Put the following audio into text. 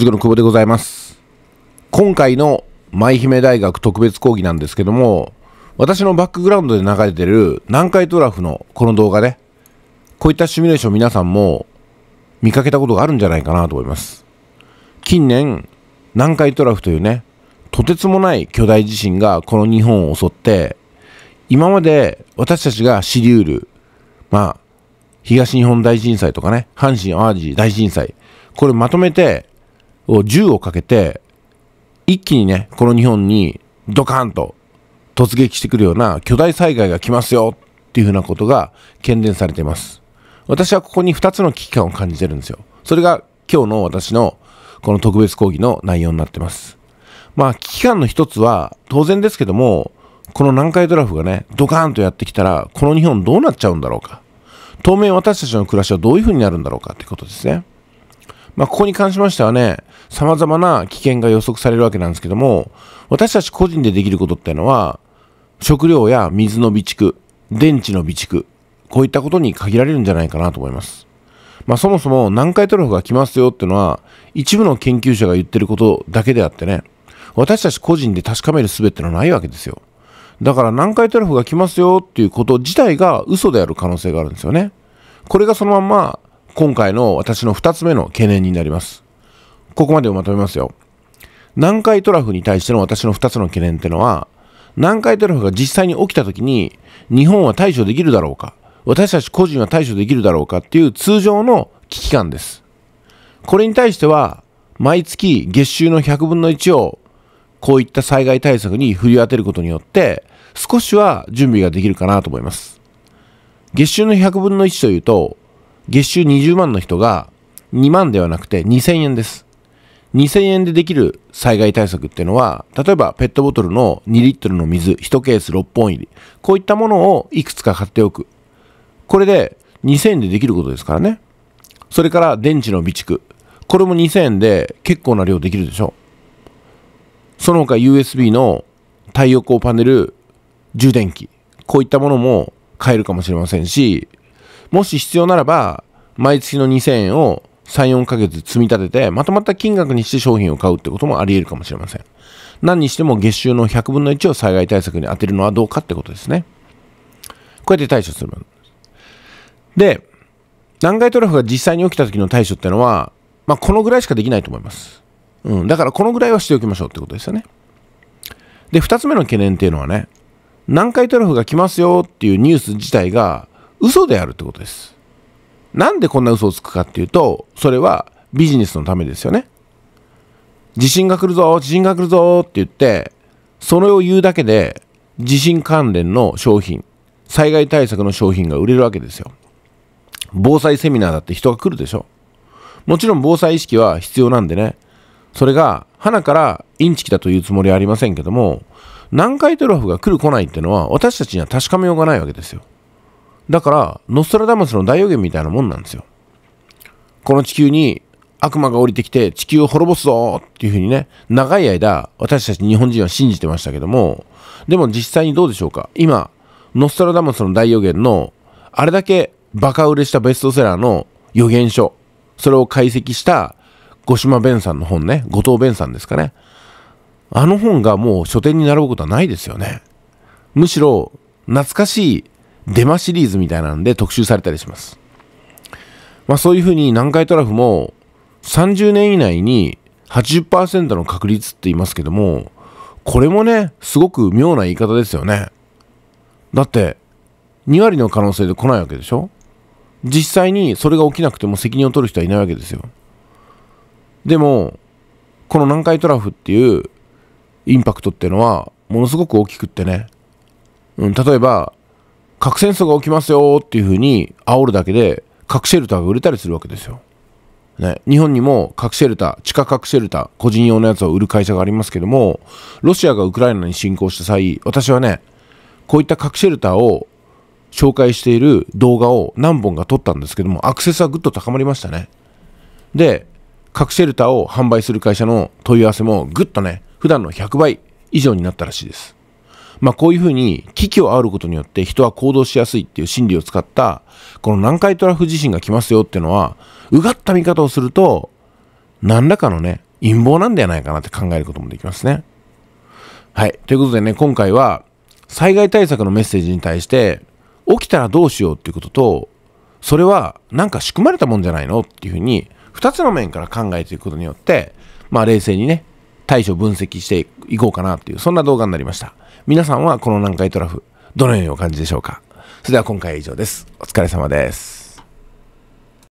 八の久保でございます。今回の舞姫大学特別講義なんですけども、私のバックグラウンドで流れてる南海トラフのこの動画で、ね、こういったシミュレーション皆さんも見かけたことがあるんじゃないかなと思います。近年、南海トラフというね、とてつもない巨大地震がこの日本を襲って、今まで私たちが知りうる、まあ、東日本大震災とかね、阪神・淡路大震災、これまとめてを銃をかけて、一気にね、この日本にドカンと突撃してくるような巨大災害が来ますよっていうふうなことが懸念されています。私はここに2つの危機感を感じてるんですよ。それが今日の私のこの特別講義の内容になってます。まあ危機感の一つは当然ですけども、この南海トラフがね、ドカーンとやってきたら、この日本どうなっちゃうんだろうか。当面私たちの暮らしはどういうふうになるんだろうかってことですね。まあ、ここに関しましてはね、様々な危険が予測されるわけなんですけども、私たち個人でできることっていうのは、食料や水の備蓄、電池の備蓄、こういったことに限られるんじゃないかなと思います。まあ、そもそも南海トラフが来ますよっていうのは、一部の研究者が言ってることだけであってね、私たち個人で確かめる術ってのはないわけですよ。だから南海トラフが来ますよっていうこと自体が嘘である可能性があるんですよね。これがそのまんま今回の私の2つ目の懸念になります。ここまでをまとめますよ。南海トラフに対しての私の2つの懸念ってのは、南海トラフが実際に起きた時に日本は対処できるだろうか、私たち個人は対処できるだろうかっていう通常の危機感です。これに対しては、毎月月収の100分の1をこういった災害対策に振り当てることによって、少しは準備ができるかなと思います。月収の100分の1というと、月収20万の人が2万ではなくて2000円です。2000円でできる災害対策っていうのは、例えばペットボトルの2リットルの水、1ケース6本入り、こういったものをいくつか買っておく。これで2000円でできることですからね。それから電池の備蓄。これも2000円で結構な量できるでしょう。その他 USB の太陽光パネル、充電器。こういったものも買えるかもしれませんし、もし必要ならば、毎月の2000円を3、4ヶ月積み立てて、まとまった金額にして商品を買うってこともあり得るかもしれません。何にしても月収の100分の1を災害対策に充てるのはどうかってことですね。こうやって対処するものです。で、南海トラフが実際に起きた時の対処ってのは、まあ、このぐらいしかできないと思います。うん。だからこのぐらいはしておきましょうってことですよね。で、二つ目の懸念っていうのはね、南海トラフが来ますよっていうニュース自体が、嘘であるってことです。なんでこんな嘘をつくかっていうと、それはビジネスのためですよね。地震が来るぞ、地震が来るぞって言って、それを言うだけで、地震関連の商品、災害対策の商品が売れるわけですよ。防災セミナーだって人が来るでしょ。もちろん防災意識は必要なんでね。それが、花からインチキだというつもりはありませんけども、南海トラフが来る来ないってのは私たちには確かめようがないわけですよ。だから、ノストラダムスの大予言みたいなもんなんですよ。この地球に悪魔が降りてきて地球を滅ぼすぞっていうふうにね、長い間私たち日本人は信じてましたけども、でも実際にどうでしょうか今、ノストラダムスの大予言のあれだけバカ売れしたベストセラーの予言書、それを解析した五島弁さんの本ね、後藤弁さんですかね。あの本がもう書店に並ぶことはないですよね。むしろ懐かしいデマシリーズみたいなんで特集されたりします。まあそういうふうに南海トラフも30年以内に80%の確率って言いますけども、これもね、すごく妙な言い方ですよね。だって、2割の可能性で来ないわけでしょ実際にそれが起きなくても責任を取る人はいないわけですよ。でも、この南海トラフっていうインパクトっていうのは、ものすごく大きくってね、うん、例えば、核戦争が起きますよっていうふうに煽るだけで核シェルターが売れたりするわけですよ。ね、日本にも核シェルター地下核シェルター個人用のやつを売る会社がありますけどもロシアがウクライナに侵攻した際私はねこういった核シェルターを紹介している動画を何本か撮ったんですけどもアクセスはぐっと高まりましたねで核シェルターを販売する会社の問い合わせもぐっとね普段の100倍以上になったらしいですまあ、こういうふうに危機をあることによって人は行動しやすいっていう心理を使ったこの南海トラフ地震が来ますよっていうのはうがった見方をすると何らかのね陰謀なんではないかなって考えることもできますね。はい。ということでね、今回は災害対策のメッセージに対して起きたらどうしようっていうこととそれはなんか仕組まれたもんじゃないのっていうふうに2つの面から考えていくことによってまあ冷静にね対処分析していこうかなっていう、そんな動画になりました。皆さんはこの南海トラフ、どのようにお感じでしょうかそれでは今回は以上です。お疲れ様です。